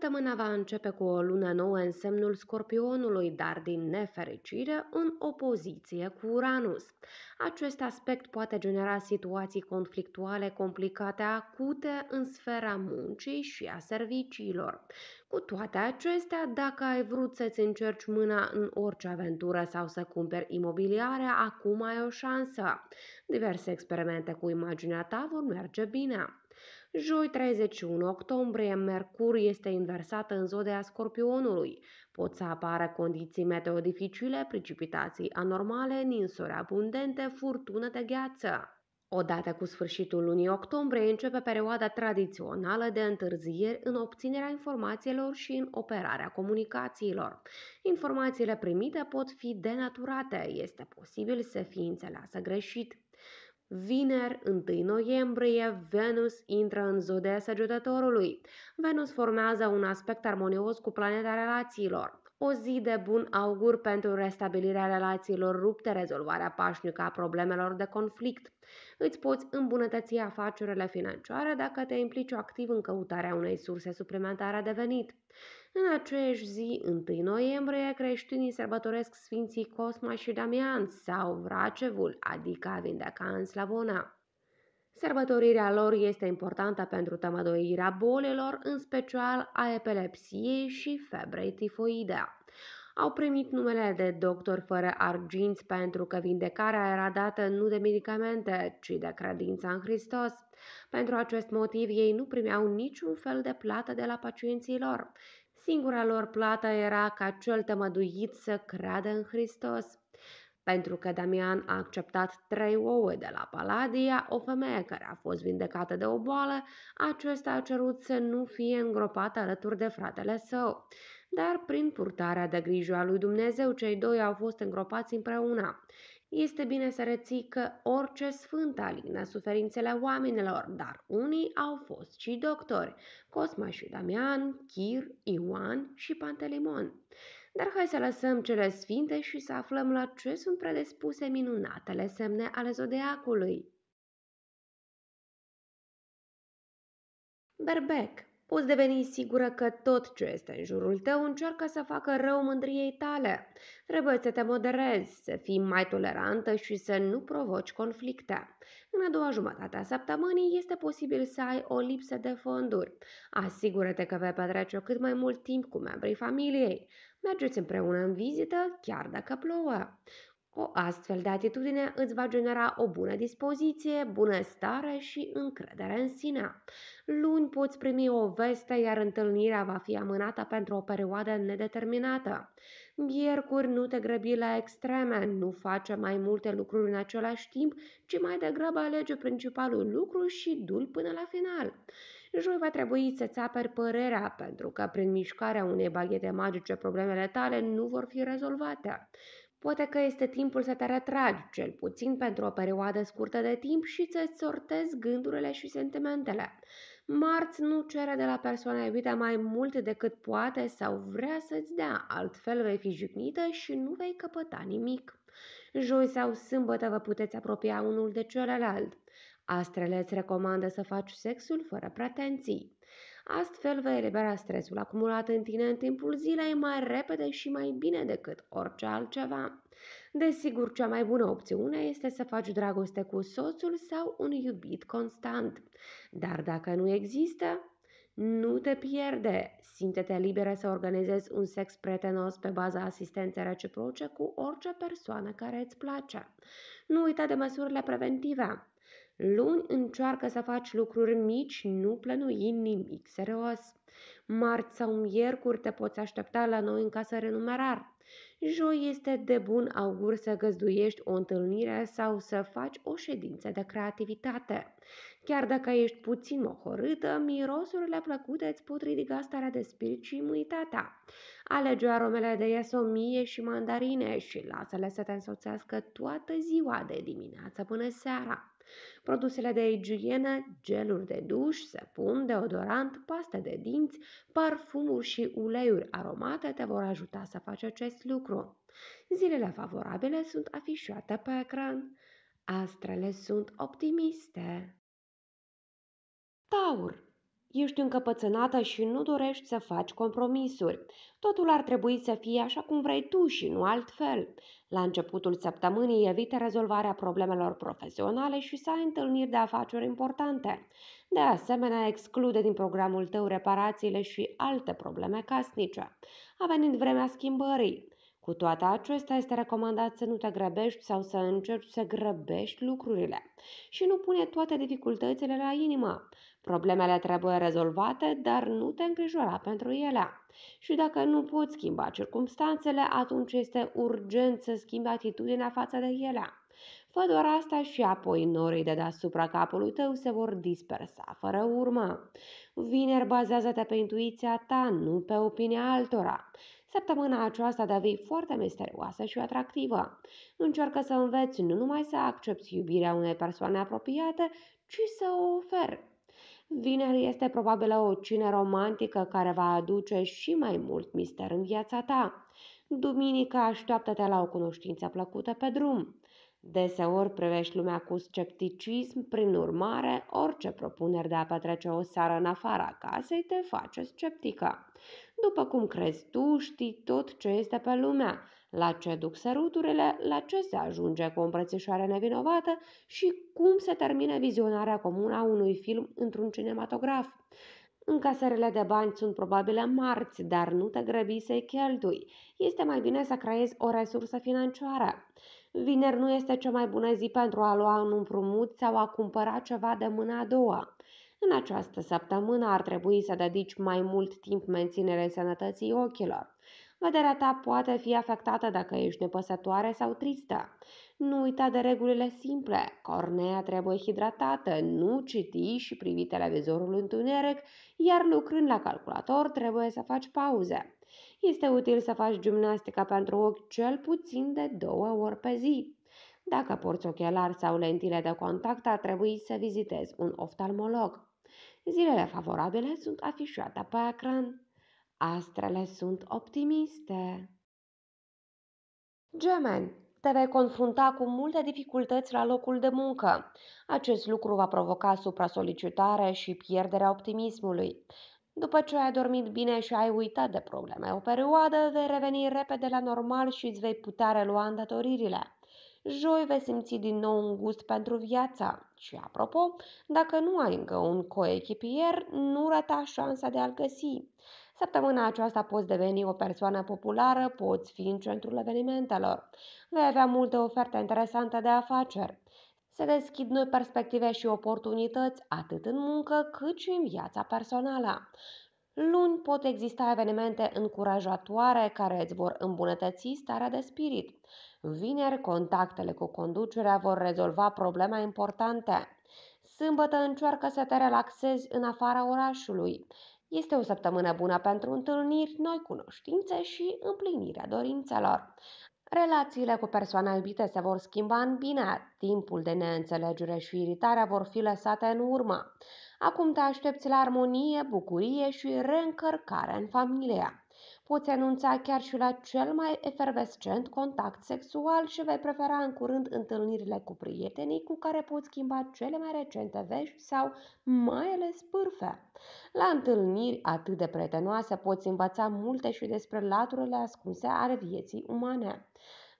Săptămâna va începe cu o lună nouă în semnul scorpionului, dar din nefericire în opoziție cu Uranus. Acest aspect poate genera situații conflictuale complicate acute în sfera muncii și a serviciilor. Cu toate acestea, dacă ai vrut să-ți încerci mâna în orice aventură sau să cumperi imobiliare, acum ai o șansă. Diverse experimente cu imaginea ta vor merge bine. Joi 31 octombrie, Mercur este inversat în zodia Scorpionului. Pot să apară condiții meteo dificile, precipitații anormale, ninsuri abundente, furtună de gheață. Odată cu sfârșitul lunii octombrie începe perioada tradițională de întârzieri în obținerea informațiilor și în operarea comunicațiilor. Informațiile primite pot fi denaturate, este posibil să fie înțeleasă greșit. Vineri, 1 noiembrie, Venus intră în zodia Săgetătorului. Venus formează un aspect armonios cu planeta relațiilor. O zi de bun augur pentru restabilirea relațiilor rupte, rezolvarea pașnică a problemelor de conflict. Îți poți îmbunătăți afacerile financiare dacă te implici activ în căutarea unei surse suplimentare de venit. În aceeași zi, 1 noiembrie, creștinii sărbătoresc Sfinții Cosma și Damian sau Vracevul, adică în Slavona. Sărbătorirea lor este importantă pentru tămădoirea bolilor, în special a epilepsiei și febrei tifoidea au primit numele de doctor fără arginți pentru că vindecarea era dată nu de medicamente, ci de credința în Hristos. Pentru acest motiv, ei nu primeau niciun fel de plată de la pacienții lor. Singura lor plată era ca cel tămăduit să creadă în Hristos. Pentru că Damian a acceptat trei ouă de la Paladia, o femeie care a fost vindecată de o boală, acesta a cerut să nu fie îngropat alături de fratele său. Dar prin purtarea de grijă a lui Dumnezeu, cei doi au fost îngropați împreună. Este bine să reții că orice sfânt alină suferințele oamenilor, dar unii au fost și doctori, Cosma și Damian, Chir, Ioan și Pantelimon. Dar hai să lăsăm cele sfinte și să aflăm la ce sunt predespuse minunatele semne ale zodiacului. Berbec poți deveni sigură că tot ce este în jurul tău încearcă să facă rău mândriei tale. Trebuie să te moderezi, să fii mai tolerantă și să nu provoci conflicte. În a doua jumătate a săptămânii este posibil să ai o lipsă de fonduri. Asigură-te că vei petrece cât mai mult timp cu membrii familiei. Mergeți împreună în vizită, chiar dacă plouă. O astfel de atitudine îți va genera o bună dispoziție, bunăstare și încredere în sine. Luni poți primi o veste, iar întâlnirea va fi amânată pentru o perioadă nedeterminată. Miercuri nu te grăbi la extreme, nu face mai multe lucruri în același timp, ci mai degrabă alege principalul lucru și dul până la final. Joi va trebui să-ți aperi părerea, pentru că prin mișcarea unei baghete magice problemele tale nu vor fi rezolvate. Poate că este timpul să te retragi, cel puțin pentru o perioadă scurtă de timp și să-ți sortezi gândurile și sentimentele. Marți nu cere de la persoana iubită mai mult decât poate sau vrea să-ți dea, altfel vei fi jignită și nu vei căpăta nimic. Joi sau sâmbătă vă puteți apropia unul de celălalt. Astrele îți recomandă să faci sexul fără pretenții. Astfel vei elibera stresul acumulat în tine în timpul zilei mai repede și mai bine decât orice altceva. Desigur, cea mai bună opțiune este să faci dragoste cu soțul sau un iubit constant. Dar dacă nu există, nu te pierde! Simte-te liberă să organizezi un sex prietenos pe baza asistenței reciproce cu orice persoană care îți place. Nu uita de măsurile preventive. Luni încearcă să faci lucruri mici, nu plănui nimic serios. Marți sau miercuri te poți aștepta la noi în casă renumerar. Joi este de bun augur să găzduiești o întâlnire sau să faci o ședință de creativitate. Chiar dacă ești puțin mohorâtă, mirosurile plăcute îți pot ridica starea de spirit și imunitatea. Alege aromele de iasomie și mandarine și lasă-le să te însoțească toată ziua de dimineață până seara. Produsele de igienă, geluri de duș, săpun, deodorant, paste de dinți, parfumuri și uleiuri aromate te vor ajuta să faci acest lucru. Zilele favorabile sunt afișate pe ecran. Astrele sunt optimiste. Taur, ești încăpățânată și nu dorești să faci compromisuri. Totul ar trebui să fie așa cum vrei tu și nu altfel. La începutul săptămânii evite rezolvarea problemelor profesionale și să ai întâlniri de afaceri importante. De asemenea, exclude din programul tău reparațiile și alte probleme casnice. A venit vremea schimbării. Cu toate acestea, este recomandat să nu te grăbești sau să încerci să grăbești lucrurile și nu pune toate dificultățile la inimă. Problemele trebuie rezolvate, dar nu te îngrijora pentru ele. Și dacă nu poți schimba circumstanțele, atunci este urgent să schimbi atitudinea față de ele. Fă doar asta și apoi norii de deasupra capului tău se vor dispersa fără urmă. Vineri bazează-te pe intuiția ta, nu pe opinia altora. Săptămâna aceasta devii foarte misterioasă și atractivă. Încearcă să înveți nu numai să accepti iubirea unei persoane apropiate, ci să o oferi. Vineri este probabil o cină romantică care va aduce și mai mult mister în viața ta. Duminica așteaptă-te la o cunoștință plăcută pe drum. Deseori privești lumea cu scepticism, prin urmare, orice propunere de a petrece o seară în afara casei te face sceptică. După cum crezi tu, știi tot ce este pe lumea, la ce duc săruturile, la ce se ajunge cu o îmbrățișare nevinovată și cum se termină vizionarea comună a unui film într-un cinematograf. Încasările de bani sunt probabile marți, dar nu te grăbi să-i cheltui. Este mai bine să creezi o resursă financiară. Vineri nu este cea mai bună zi pentru a lua un împrumut sau a cumpăra ceva de mâna a doua. În această săptămână ar trebui să dedici mai mult timp menținerei sănătății ochilor. Vederea ta poate fi afectată dacă ești nepăsătoare sau tristă. Nu uita de regulile simple. Cornea trebuie hidratată, nu citi și privi televizorul întuneric, iar lucrând la calculator trebuie să faci pauze. Este util să faci gimnastica pentru ochi cel puțin de două ori pe zi. Dacă porți ochelari sau lentile de contact, ar trebui să vizitezi un oftalmolog. Zilele favorabile sunt afișate pe ecran. Astrele sunt optimiste. Gemeni, te vei confrunta cu multe dificultăți la locul de muncă. Acest lucru va provoca supra-solicitare și pierderea optimismului. După ce ai dormit bine și ai uitat de probleme o perioadă, vei reveni repede la normal și îți vei putea relua îndatoririle. Joi vei simți din nou un gust pentru viața. Și apropo, dacă nu ai încă un coechipier, nu rata șansa de a-l găsi. Săptămâna aceasta poți deveni o persoană populară, poți fi în centrul evenimentelor. Vei avea multe oferte interesante de afaceri. Se deschid noi perspective și oportunități atât în muncă cât și în viața personală. Luni pot exista evenimente încurajatoare care îți vor îmbunătăți starea de spirit. Vineri, contactele cu conducerea vor rezolva probleme importante. Sâmbătă încearcă să te relaxezi în afara orașului. Este o săptămână bună pentru întâlniri, noi cunoștințe și împlinirea dorințelor. Relațiile cu persoana iubită se vor schimba în bine, timpul de neînțelegere și iritare vor fi lăsate în urmă. Acum te aștepți la armonie, bucurie și reîncărcare în familia. Poți anunța chiar și la cel mai efervescent contact sexual și vei prefera în curând întâlnirile cu prietenii cu care poți schimba cele mai recente vești sau mai ales pârfe. La întâlniri atât de prietenoase poți învăța multe și despre laturile ascunse ale vieții umane.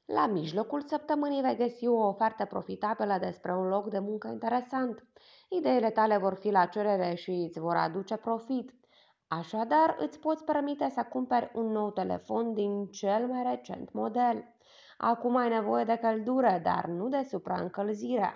La mijlocul săptămânii vei găsi o ofertă profitabilă despre un loc de muncă interesant. Ideile tale vor fi la cerere și îți vor aduce profit. Așadar, îți poți permite să cumperi un nou telefon din cel mai recent model. Acum ai nevoie de căldură, dar nu de supraîncălzire.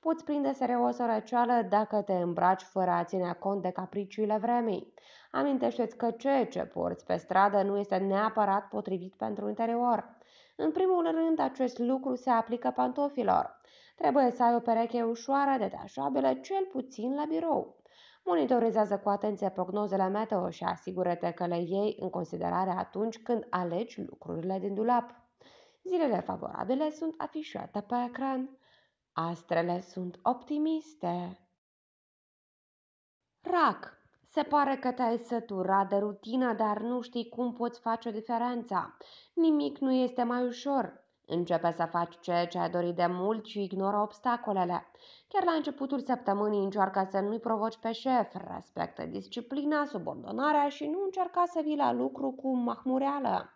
Poți prinde serios o răceală dacă te îmbraci fără a ține cont de capriciile vremii. Amintește-ți că ceea ce porți pe stradă nu este neapărat potrivit pentru interior. În primul rând, acest lucru se aplică pantofilor. Trebuie să ai o pereche ușoară detașabilă, cel puțin la birou. Monitorizează cu atenție prognozele meteo și asigură-te că le iei în considerare atunci când alegi lucrurile din dulap. Zilele favorabile sunt afișate pe ecran. Astrele sunt optimiste. Rac. Se pare că te-ai săturat de rutină, dar nu știi cum poți face diferența. Nimic nu este mai ușor. Începe să faci ceea ce a dorit de mult și ignoră obstacolele. Chiar la începutul săptămânii încearcă să nu-i provoci pe șef, respectă disciplina, subordonarea și nu încerca să vii la lucru cu mahmureală.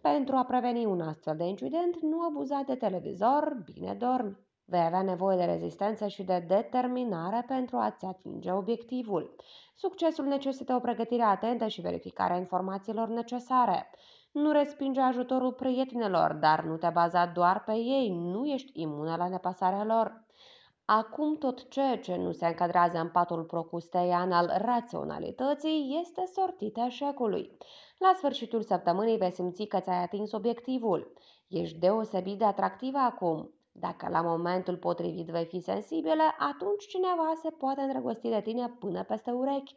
Pentru a preveni un astfel de incident, nu abuza de televizor, bine dormi. Vei avea nevoie de rezistență și de determinare pentru a-ți atinge obiectivul. Succesul necesită o pregătire atentă și verificarea informațiilor necesare. Nu respinge ajutorul prietenelor, dar nu te baza doar pe ei, nu ești imună la nepasarea lor. Acum tot ceea ce nu se încadrează în patul procustean al raționalității este sortit eșecului. La sfârșitul săptămânii vei simți că ți-ai atins obiectivul. Ești deosebit de atractivă acum. Dacă la momentul potrivit vei fi sensibilă, atunci cineva se poate îndrăgosti de tine până peste urechi.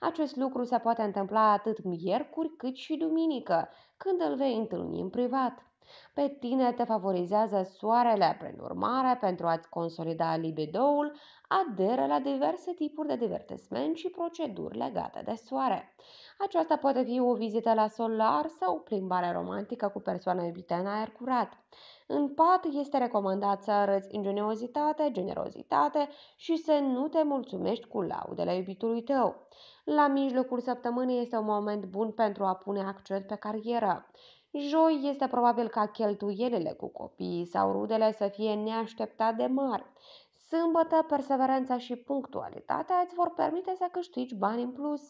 Acest lucru se poate întâmpla atât miercuri cât și duminică, când îl vei întâlni în privat. Pe tine te favorizează soarele, prin urmare, pentru a-ți consolida libidoul, aderă la diverse tipuri de divertisment și proceduri legate de soare. Aceasta poate fi o vizită la solar sau o plimbare romantică cu persoana iubită în aer curat. În pat este recomandat să arăți ingeniozitate, generozitate și să nu te mulțumești cu laudele iubitului tău. La mijlocul săptămânii este un moment bun pentru a pune accent pe carieră. Joi este probabil ca cheltuielile cu copiii sau rudele să fie neașteptat de mari. Sâmbătă, perseverența și punctualitatea îți vor permite să câștigi bani în plus.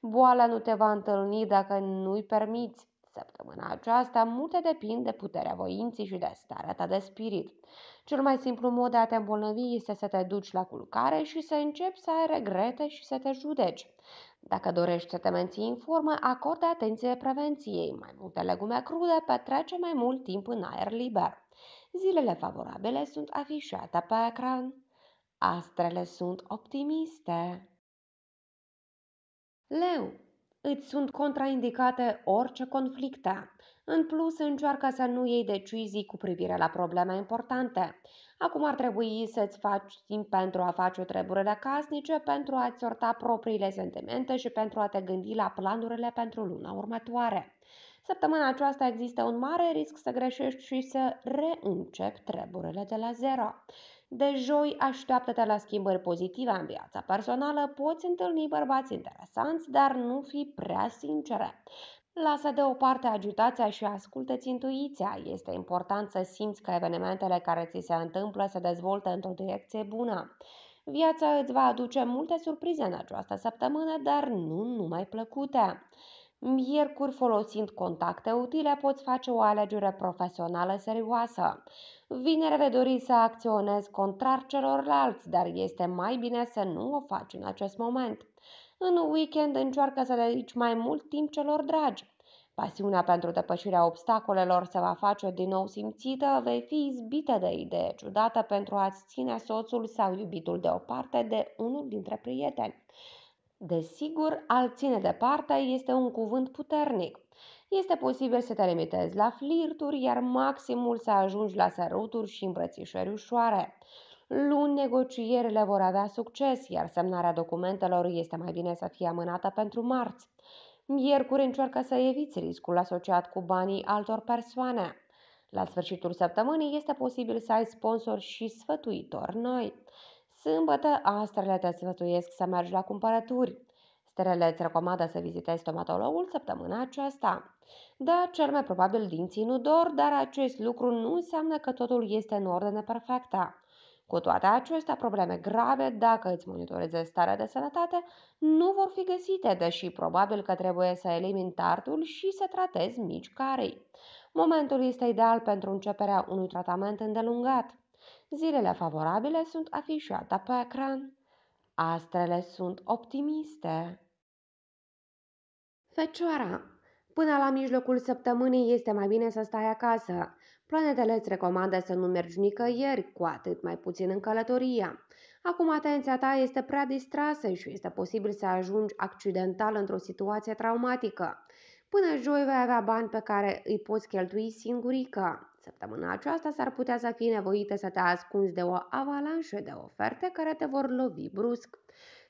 Boala nu te va întâlni dacă nu-i permiți. Săptămâna aceasta multe depind de puterea voinții și de starea ta de spirit. Cel mai simplu mod de a te îmbolnăvi este să te duci la culcare și să începi să ai regrete și să te judeci. Dacă dorești să te menții în formă, acordă atenție prevenției. Mai multe legume crude petrece mai mult timp în aer liber. Zilele favorabile sunt afișate pe ecran. Astrele sunt optimiste. Leu Îți sunt contraindicate orice conflicte. În plus, încearcă să nu iei decizii cu privire la probleme importante. Acum ar trebui să-ți faci timp pentru a face treburile casnice, pentru a-ți orta propriile sentimente și pentru a te gândi la planurile pentru luna următoare. Săptămâna aceasta există un mare risc să greșești și să reîncep treburile de la zero. De joi așteaptă-te la schimbări pozitive în viața personală, poți întâlni bărbați interesanți, dar nu fi prea sincere. Lasă deoparte agitația și ascultă-ți intuiția. Este important să simți că evenimentele care ți se întâmplă se dezvoltă într-o direcție bună. Viața îți va aduce multe surprize în această săptămână, dar nu numai plăcute. Miercuri, folosind contacte utile, poți face o alegere profesională serioasă. Vineri vei dori să acționezi contrar celorlalți, dar este mai bine să nu o faci în acest moment. În weekend încearcă să dedici mai mult timp celor dragi. Pasiunea pentru depășirea obstacolelor se va face din nou simțită, vei fi izbită de idee ciudată pentru a-ți ține soțul sau iubitul deoparte de unul dintre prieteni. Desigur, al ține de partea este un cuvânt puternic. Este posibil să te limitezi la flirturi, iar maximul să ajungi la săruturi și îmbrățișări ușoare. Luni negocierile vor avea succes, iar semnarea documentelor este mai bine să fie amânată pentru marți. Miercuri încearcă să eviți riscul asociat cu banii altor persoane. La sfârșitul săptămânii este posibil să ai sponsori și sfătuitori noi. Sâmbătă, astrele te sfătuiesc să mergi la cumpărături. Stelele îți recomandă să vizitezi stomatologul săptămâna aceasta. Da, cel mai probabil dinții nu dor, dar acest lucru nu înseamnă că totul este în ordine perfectă. Cu toate acestea, probleme grave, dacă îți monitorizezi starea de sănătate, nu vor fi găsite, deși probabil că trebuie să elimini tartul și să tratezi mici carei. Momentul este ideal pentru începerea unui tratament îndelungat. Zilele favorabile sunt afișate pe ecran. Astrele sunt optimiste. Fecioara Până la mijlocul săptămânii este mai bine să stai acasă. Planetele îți recomandă să nu mergi nicăieri, cu atât mai puțin în călătoria. Acum atenția ta este prea distrasă și este posibil să ajungi accidental într-o situație traumatică. Până joi vei avea bani pe care îi poți cheltui singurică. Săptămâna aceasta s-ar putea să fii nevoită să te ascunzi de o avalanșă de oferte care te vor lovi brusc.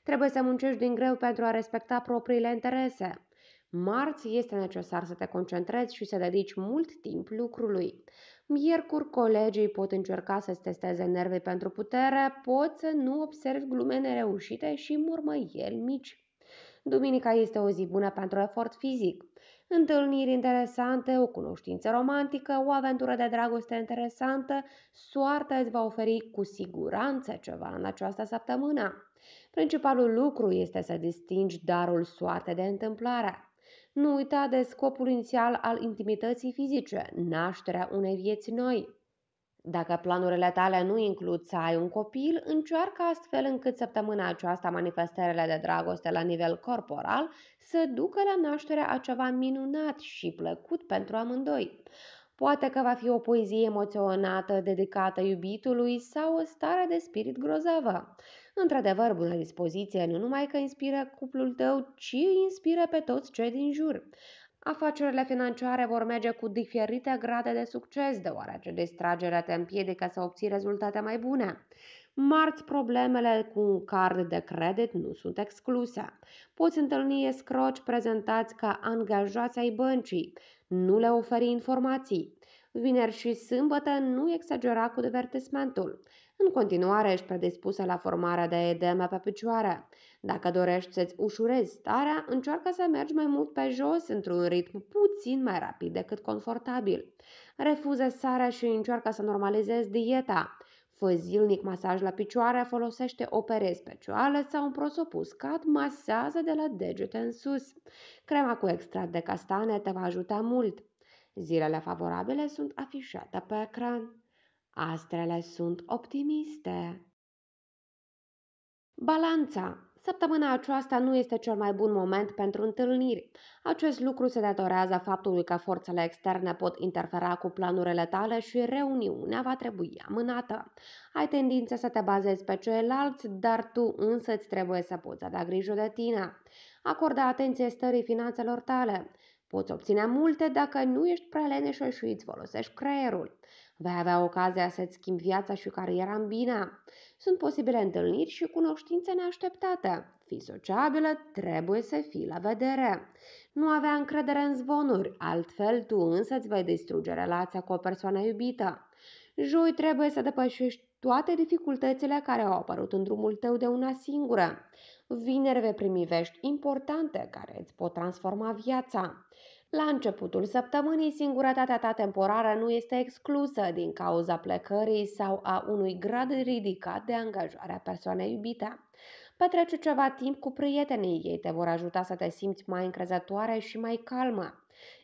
Trebuie să muncești din greu pentru a respecta propriile interese. Marți este necesar să te concentrezi și să dedici mult timp lucrului. Miercuri, colegii pot încerca să-ți testeze nervii pentru putere, pot să nu observi glume nereușite și murmăieli mici. Duminica este o zi bună pentru efort fizic întâlniri interesante, o cunoștință romantică, o aventură de dragoste interesantă, soarta îți va oferi cu siguranță ceva în această săptămână. Principalul lucru este să distingi darul soarte de întâmplare. Nu uita de scopul inițial al intimității fizice, nașterea unei vieți noi. Dacă planurile tale nu includ să ai un copil, încearcă astfel încât săptămâna aceasta manifestările de dragoste la nivel corporal să ducă la nașterea a ceva minunat și plăcut pentru amândoi. Poate că va fi o poezie emoționată dedicată iubitului sau o stare de spirit grozavă. Într-adevăr, bună dispoziție nu numai că inspiră cuplul tău, ci inspiră pe toți cei din jur. Afacerile financiare vor merge cu diferite grade de succes, deoarece distragerea te împiedică să obții rezultate mai bune. Marți, problemele cu un card de credit nu sunt excluse. Poți întâlni escroci prezentați ca angajați ai băncii. Nu le oferi informații. Vineri și sâmbătă nu exagera cu divertismentul. În continuare ești predispusă la formarea de edeme pe picioare. Dacă dorești să-ți ușurezi starea, încearcă să mergi mai mult pe jos într-un ritm puțin mai rapid decât confortabil. Refuză sarea și încearcă să normalizezi dieta. Fă zilnic masaj la picioare, folosește o pere specială sau un prosopus cat masează de la degete în sus. Crema cu extract de castane te va ajuta mult. Zilele favorabile sunt afișate pe ecran. Astrele sunt optimiste. Balanța Săptămâna aceasta nu este cel mai bun moment pentru întâlniri. Acest lucru se datorează faptului că forțele externe pot interfera cu planurile tale și reuniunea va trebui amânată. Ai tendința să te bazezi pe ceilalți, dar tu însă îți trebuie să poți avea grijă de tine. Acordă atenție stării finanțelor tale. Poți obține multe dacă nu ești prea leneșă și îți folosești creierul. Vei avea ocazia să-ți schimbi viața și cariera în bine. Sunt posibile întâlniri și cunoștințe neașteptate. Fii sociabilă, trebuie să fii la vedere. Nu avea încredere în zvonuri, altfel tu însă îți vei distruge relația cu o persoană iubită. Joi trebuie să depășești toate dificultățile care au apărut în drumul tău de una singură. Vineri vei primi vești importante care îți pot transforma viața. La începutul săptămânii, singurătatea ta temporară nu este exclusă din cauza plecării sau a unui grad ridicat de angajare a persoanei iubite. Petrece ceva timp cu prietenii ei te vor ajuta să te simți mai încrezătoare și mai calmă.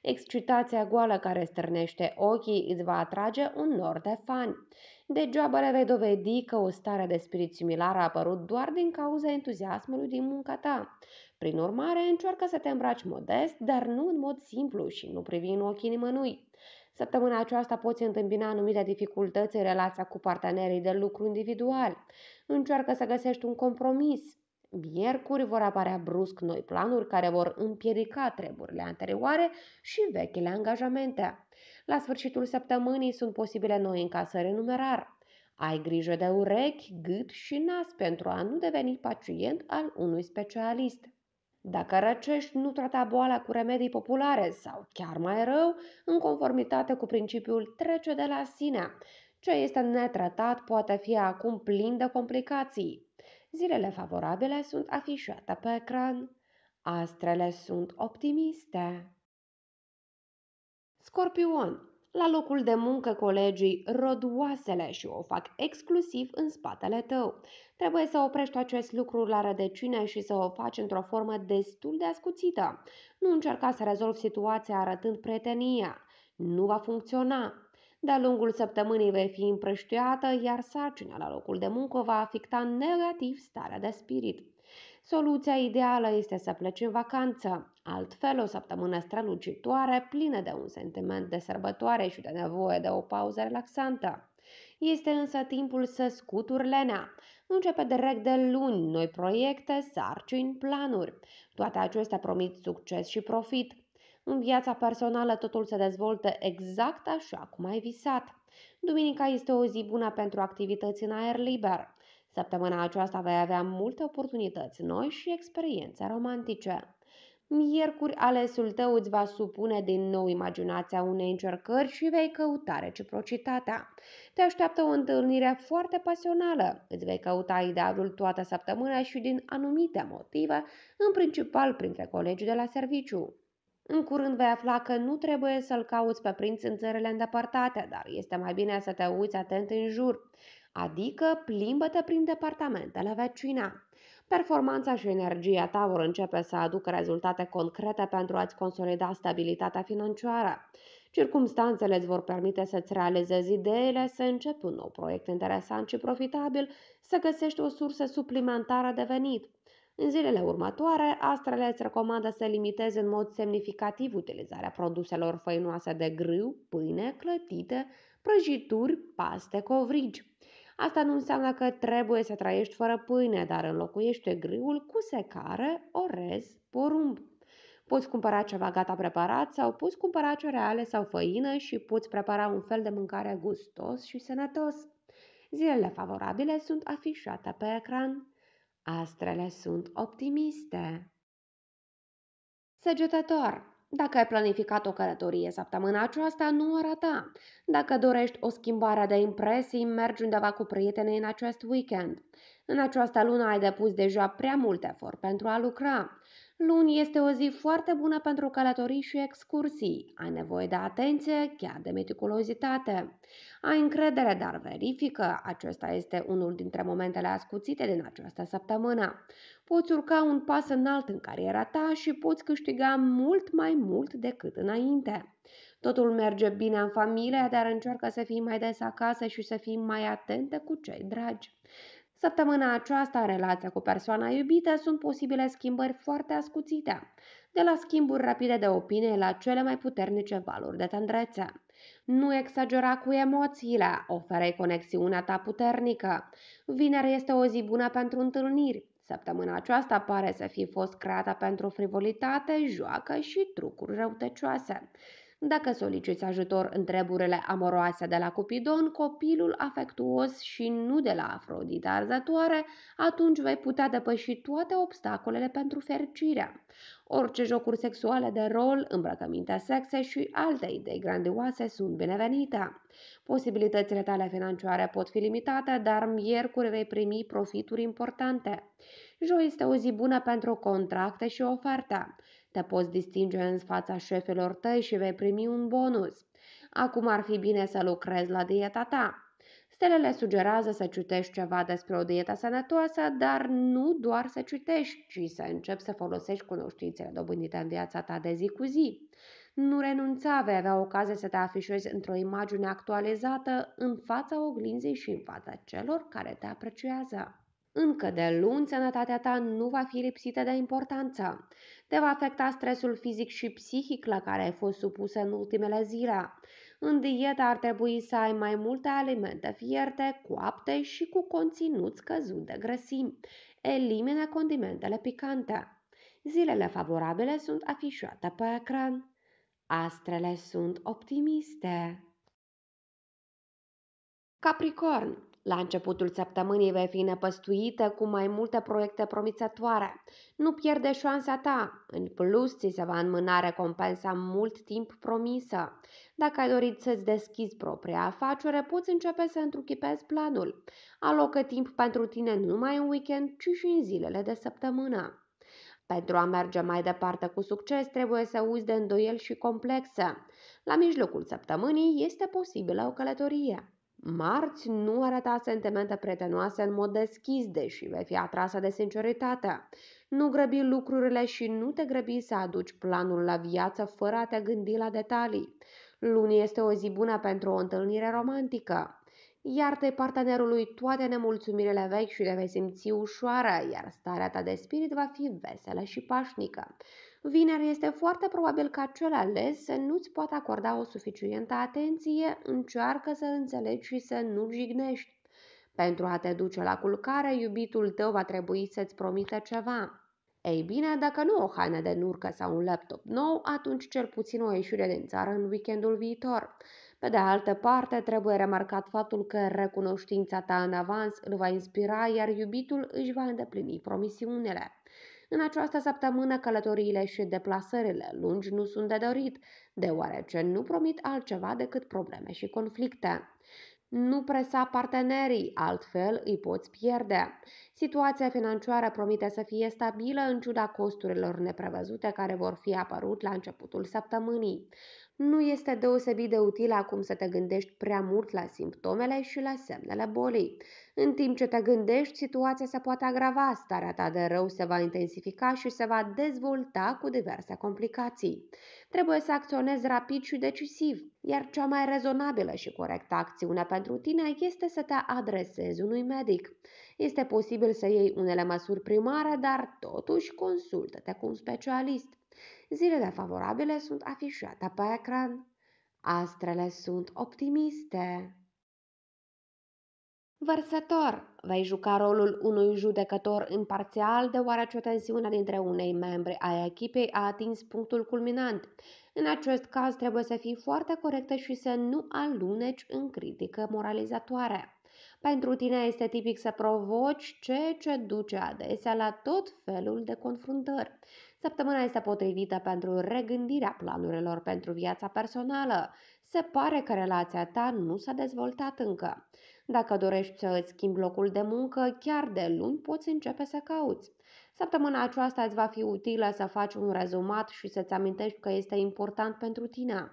Excitația goală care stârnește ochii îți va atrage un nor de fani. Degeaba le vei dovedi că o stare de spirit similară a apărut doar din cauza entuziasmului din munca ta. Prin urmare, încearcă să te îmbraci modest, dar nu în mod simplu și nu privi în ochii nimănui. Săptămâna aceasta poți întâmpina anumite dificultăți în relația cu partenerii de lucru individual. Încearcă să găsești un compromis. Miercuri vor apărea brusc noi planuri care vor împiedica treburile anterioare și vechile angajamente. La sfârșitul săptămânii sunt posibile noi încasări în numerar. Ai grijă de urechi, gât și nas pentru a nu deveni pacient al unui specialist. Dacă răcești, nu trata boala cu remedii populare sau chiar mai rău, în conformitate cu principiul trece de la sine. Ce este netratat poate fi acum plin de complicații. Zilele favorabile sunt afișate pe ecran. Astrele sunt optimiste. Scorpion la locul de muncă colegii rodoasele și o fac exclusiv în spatele tău. Trebuie să oprești acest lucru la rădăcine și să o faci într-o formă destul de ascuțită. Nu încerca să rezolvi situația arătând prietenia. Nu va funcționa. De-a lungul săptămânii vei fi împrăștiată, iar sarcina la locul de muncă va afecta negativ starea de spirit. Soluția ideală este să pleci în vacanță, altfel o săptămână strălucitoare, plină de un sentiment de sărbătoare și de nevoie de o pauză relaxantă. Este însă timpul să scuturi lenea. Începe direct de luni noi proiecte, sarcini, planuri. Toate acestea promit succes și profit. În viața personală totul se dezvoltă exact așa cum ai visat. Duminica este o zi bună pentru activități în aer liber. Săptămâna aceasta vei avea multe oportunități noi și experiențe romantice. Miercuri, alesul tău îți va supune din nou imaginația unei încercări și vei căuta reciprocitatea. Te așteaptă o întâlnire foarte pasională. Îți vei căuta idealul toată săptămâna și din anumite motive, în principal printre colegii de la serviciu. În curând vei afla că nu trebuie să-l cauți pe prinț în țările îndepărtate, dar este mai bine să te uiți atent în jur adică plimbă-te prin departamentele vecine. Performanța și energia ta vor începe să aducă rezultate concrete pentru a-ți consolida stabilitatea financiară. Circumstanțele îți vor permite să-ți realizezi ideile, să începi un nou proiect interesant și profitabil, să găsești o sursă suplimentară de venit. În zilele următoare, astrele îți recomandă să limitezi în mod semnificativ utilizarea produselor făinoase de grâu, pâine, clătite, prăjituri, paste, covrigi. Asta nu înseamnă că trebuie să trăiești fără pâine, dar înlocuiește grâul cu secare, orez, porumb. Poți cumpăra ceva gata preparat sau poți cumpăra cereale sau făină și poți prepara un fel de mâncare gustos și sănătos. Zilele favorabile sunt afișate pe ecran. Astrele sunt optimiste. Săgetător dacă ai planificat o călătorie săptămâna aceasta, nu arata. Dacă dorești o schimbare de impresii, mergi undeva cu prietenii în acest weekend. În această lună ai depus deja prea mult efort pentru a lucra. Luni este o zi foarte bună pentru călătorii și excursii. Ai nevoie de atenție, chiar de meticulozitate. Ai încredere, dar verifică. Acesta este unul dintre momentele ascuțite din această săptămână. Poți urca un pas înalt în cariera ta și poți câștiga mult mai mult decât înainte. Totul merge bine în familie, dar încearcă să fii mai des acasă și să fii mai atentă cu cei dragi. Săptămâna aceasta, în relația cu persoana iubită, sunt posibile schimbări foarte ascuțite, de la schimburi rapide de opinie la cele mai puternice valuri de tendrețe. Nu exagera cu emoțiile, oferei conexiunea ta puternică. Vineri este o zi bună pentru întâlniri. Săptămâna aceasta pare să fi fost creată pentru frivolitate, joacă și trucuri răutăcioase. Dacă soliciți ajutor în treburile amoroase de la Cupidon, copilul afectuos și nu de la Afrodita arzătoare, atunci vei putea depăși toate obstacolele pentru fericirea. Orice jocuri sexuale de rol, îmbrăcămintea sexe și alte idei grandioase sunt binevenite. Posibilitățile tale financiare pot fi limitate, dar miercuri vei primi profituri importante. Joi este o zi bună pentru contracte și oferte. Te poți distinge în fața șefelor tăi și vei primi un bonus. Acum ar fi bine să lucrezi la dieta ta. Stelele sugerează să citești ceva despre o dietă sănătoasă, dar nu doar să citești, ci să începi să folosești cunoștințele dobândite în viața ta de zi cu zi. Nu renunța, vei avea ocazia să te afișezi într-o imagine actualizată în fața oglinzii și în fața celor care te apreciază. Încă de luni, sănătatea ta nu va fi lipsită de importanță. Te va afecta stresul fizic și psihic la care ai fost supusă în ultimele zile. În dietă ar trebui să ai mai multe alimente fierte, coapte și cu conținut scăzut de grăsimi. Elimine condimentele picante. Zilele favorabile sunt afișate pe ecran. Astrele sunt optimiste. Capricorn la începutul săptămânii vei fi năpăstuită cu mai multe proiecte promițătoare. Nu pierde șansa ta. În plus, ți se va înmâna recompensa mult timp promisă. Dacă ai dorit să-ți deschizi propria afacere, poți începe să întruchipezi planul. Alocă timp pentru tine nu numai în weekend, ci și în zilele de săptămână. Pentru a merge mai departe cu succes, trebuie să uzi de îndoiel și complexe. La mijlocul săptămânii este posibilă o călătorie. Marți nu arăta sentimente prietenoase în mod deschis, deși vei fi atrasă de sinceritate. Nu grăbi lucrurile și nu te grăbi să aduci planul la viață fără a te gândi la detalii. Luni este o zi bună pentru o întâlnire romantică. iartă te partenerului toate nemulțumirile vechi și le vei simți ușoară, iar starea ta de spirit va fi veselă și pașnică. Vineri este foarte probabil ca cel ales să nu-ți poată acorda o suficientă atenție, încearcă să înțelegi și să nu jignești. Pentru a te duce la culcare, iubitul tău va trebui să-ți promite ceva. Ei bine, dacă nu o haină de nurcă sau un laptop nou, atunci cel puțin o ieșire din țară în weekendul viitor. Pe de altă parte, trebuie remarcat faptul că recunoștința ta în avans îl va inspira, iar iubitul își va îndeplini promisiunile. În această săptămână călătoriile și deplasările lungi nu sunt de dorit, deoarece nu promit altceva decât probleme și conflicte. Nu presa partenerii, altfel îi poți pierde. Situația financiară promite să fie stabilă în ciuda costurilor neprevăzute care vor fi apărut la începutul săptămânii nu este deosebit de util acum să te gândești prea mult la simptomele și la semnele bolii. În timp ce te gândești, situația se poate agrava, starea ta de rău se va intensifica și se va dezvolta cu diverse complicații. Trebuie să acționezi rapid și decisiv, iar cea mai rezonabilă și corectă acțiune pentru tine este să te adresezi unui medic. Este posibil să iei unele măsuri primare, dar totuși consultă-te cu un specialist. Zilele favorabile sunt afișate pe ecran. Astrele sunt optimiste. Vărsător, vei juca rolul unui judecător imparțial deoarece tensiunea dintre unei membre a echipei a atins punctul culminant. În acest caz trebuie să fii foarte corectă și să nu aluneci în critică moralizatoare. Pentru tine este tipic să provoci ceea ce duce adesea la tot felul de confruntări. Săptămâna este potrivită pentru regândirea planurilor pentru viața personală. Se pare că relația ta nu s-a dezvoltat încă. Dacă dorești să îți schimbi locul de muncă, chiar de luni poți începe să cauți. Săptămâna aceasta îți va fi utilă să faci un rezumat și să-ți amintești că este important pentru tine.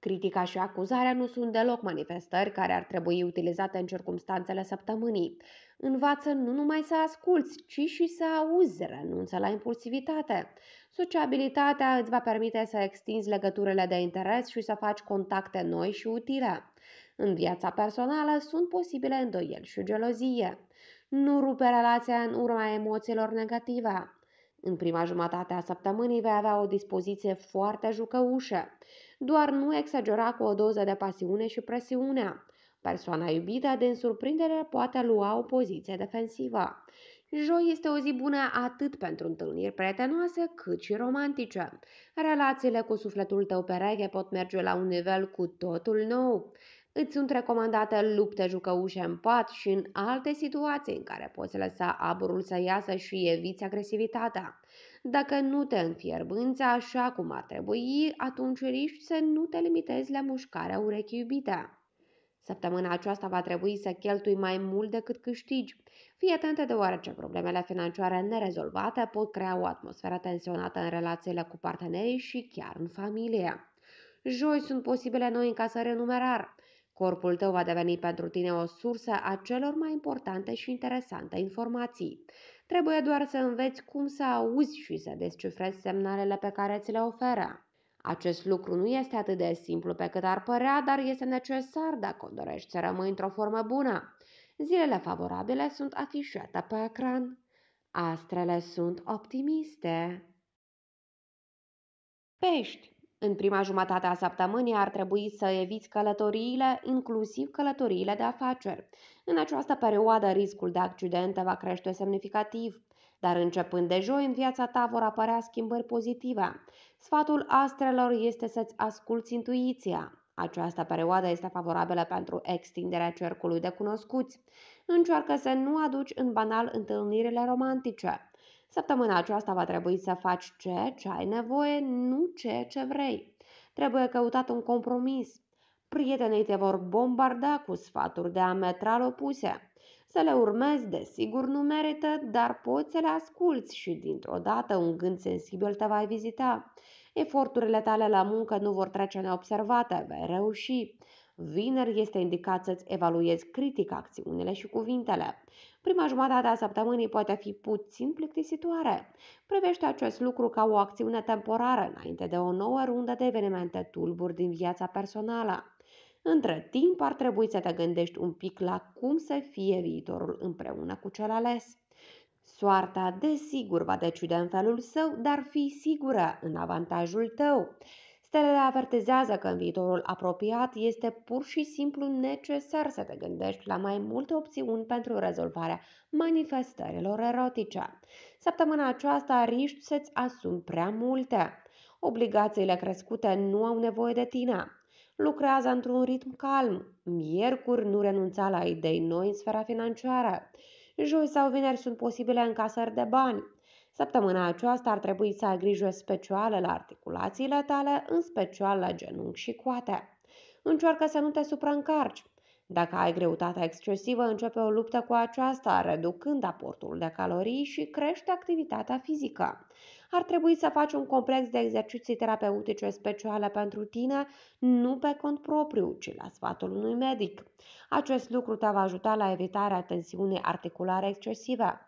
Critica și acuzarea nu sunt deloc manifestări care ar trebui utilizate în circumstanțele săptămânii. Învață nu numai să asculți, ci și să auzi, renunță la impulsivitate. Sociabilitatea îți va permite să extinzi legăturile de interes și să faci contacte noi și utile. În viața personală sunt posibile îndoieli și gelozie. Nu rupe relația în urma emoțiilor negative. În prima jumătate a săptămânii vei avea o dispoziție foarte jucăușă. Doar nu exagera cu o doză de pasiune și presiunea. Persoana iubită, din surprindere, poate lua o poziție defensivă. Joi este o zi bună atât pentru întâlniri prietenoase cât și romantice. Relațiile cu sufletul tău pereche pot merge la un nivel cu totul nou. Îți sunt recomandate lupte jucăușe în pat și în alte situații în care poți lăsa aburul să iasă și eviți agresivitatea. Dacă nu te înfierbânți așa cum ar trebui, atunci riști să nu te limitezi la mușcarea urechii iubite. Săptămâna aceasta va trebui să cheltui mai mult decât câștigi. Fii atentă deoarece problemele financiare nerezolvate pot crea o atmosferă tensionată în relațiile cu partenerii și chiar în familie. Joi sunt posibile noi în casă numerar. Corpul tău va deveni pentru tine o sursă a celor mai importante și interesante informații. Trebuie doar să înveți cum să auzi și să descifrezi semnalele pe care ți le oferă. Acest lucru nu este atât de simplu pe cât ar părea, dar este necesar dacă dorești să rămâi într-o formă bună. Zilele favorabile sunt afișate pe ecran. Astrele sunt optimiste. Pești în prima jumătate a săptămânii ar trebui să eviți călătoriile, inclusiv călătoriile de afaceri. În această perioadă, riscul de accidente va crește semnificativ, dar începând de joi, în viața ta vor apărea schimbări pozitive. Sfatul astrelor este să-ți asculți intuiția. Această perioadă este favorabilă pentru extinderea cercului de cunoscuți. Încearcă să nu aduci în banal întâlnirile romantice. Săptămâna aceasta va trebui să faci ce ce ai nevoie, nu ce ce vrei. Trebuie căutat un compromis. Prietenii te vor bombarda cu sfaturi de ametral opuse. Să le urmezi, desigur, nu merită, dar poți să le asculți și dintr-o dată un gând sensibil te va vizita. Eforturile tale la muncă nu vor trece neobservate, vei reuși. Vineri este indicat să-ți evaluezi critic acțiunile și cuvintele. Prima jumătate a săptămânii poate fi puțin plictisitoare. Privește acest lucru ca o acțiune temporară înainte de o nouă rundă de evenimente tulburi din viața personală. Între timp ar trebui să te gândești un pic la cum să fie viitorul împreună cu cel ales. Soarta, desigur, va decide în felul său, dar fi sigură în avantajul tău. Stelele avertizează că în viitorul apropiat este pur și simplu necesar să te gândești la mai multe opțiuni pentru rezolvarea manifestărilor erotice. Săptămâna aceasta riști să-ți asumi prea multe. Obligațiile crescute nu au nevoie de tine. Lucrează într-un ritm calm. Miercuri nu renunța la idei noi în sfera financiară. Joi sau vineri sunt posibile încasări de bani. Săptămâna aceasta ar trebui să ai grijă specială la articulațiile tale, în special la genunchi și coate. Încearcă să nu te supraîncarci. Dacă ai greutatea excesivă, începe o luptă cu aceasta, reducând aportul de calorii și crește activitatea fizică. Ar trebui să faci un complex de exerciții terapeutice speciale pentru tine, nu pe cont propriu, ci la sfatul unui medic. Acest lucru te va ajuta la evitarea tensiunii articulare excesive.